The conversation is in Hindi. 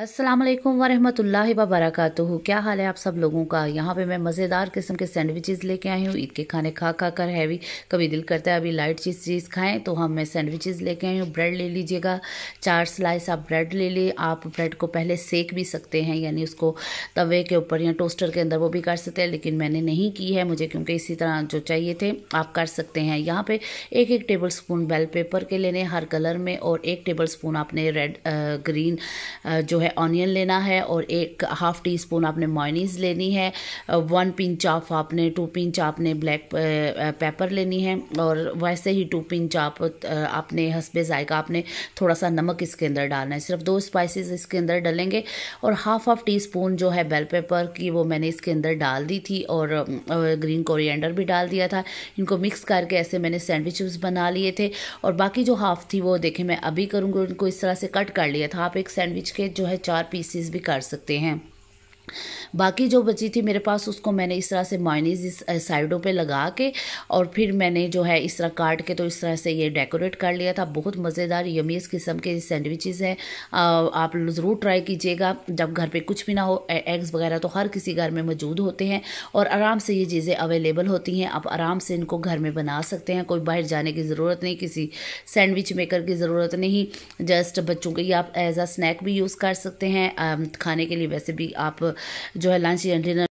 असलम वरहमल वबरक क्या हाल है आप सब लोगों का यहाँ पे मैं मज़ेदार किस्म के सैंडविचेस लेके आई हूँ ईद के खाने खा खा कर हैवी कभी दिल करता है अभी लाइट चीज़ चीज़ खाएं तो हम मैं सैंडविचेस लेके आई हूँ ब्रेड ले लीजिएगा चार स्लाइस आप ब्रेड ले लें आप ब्रेड को पहले सेक भी सकते हैं यानी उसको तवे के ऊपर या टोस्टर के अंदर वो भी कर सकते हैं लेकिन मैंने नहीं की है मुझे क्योंकि इसी तरह जो चाहिए थे आप कर सकते हैं यहाँ पर एक एक टेबल स्पून बेल पेपर के लेने हर कलर में और एक टेबल स्पून आपने रेड ग्रीन जो है ऑनियन लेना है और एक हाफ़ टी स्पून आपने मोइनीस लेनी है वन पिंच ऑफ आपने टू पिंच आपने ब्लैक पेपर लेनी है और वैसे ही टू पिंच आप आपने हसबे जायका आपने थोड़ा सा नमक इसके अंदर डालना है सिर्फ दो स्पाइसेस इसके अंदर डलेंगे और हाफ हाफ टी स्पून जो है बेल पेपर की वो मैंने इसके अंदर डाल दी थी और ग्रीन कोरिएंडर भी डाल दिया था इनको मिक्स करके ऐसे मैंने सैंडविचेस बना लिए थे और बाकी जो हाफ थी वो देखें मैं अभी करूँगी उनको इस तरह से कट कर लिया था आप एक सैंडविच के जो है चार पीसीस भी कर सकते हैं बाकी जो बची थी मेरे पास उसको मैंने इस तरह से माइनीज इस साइडों पे लगा के और फिर मैंने जो है इस तरह काट के तो इस तरह से ये डेकोरेट कर लिया था बहुत मज़ेदार यमीज़ किस्म के सैंडविचेस हैं आप ज़रूर ट्राई कीजिएगा जब घर पे कुछ भी ना हो एग्स वगैरह तो हर किसी घर में मौजूद होते हैं और आराम से ये चीज़ें अवेलेबल होती हैं आप आराम से इनको घर में बना सकते हैं कोई बाहर जाने की ज़रूरत नहीं किसी सैंडविच मेकर की ज़रूरत नहीं जस्ट बच्चों के लिए आप एज आ स्नैक भी यूज़ कर सकते हैं खाने के लिए वैसे भी आप जो है लंच या डिनर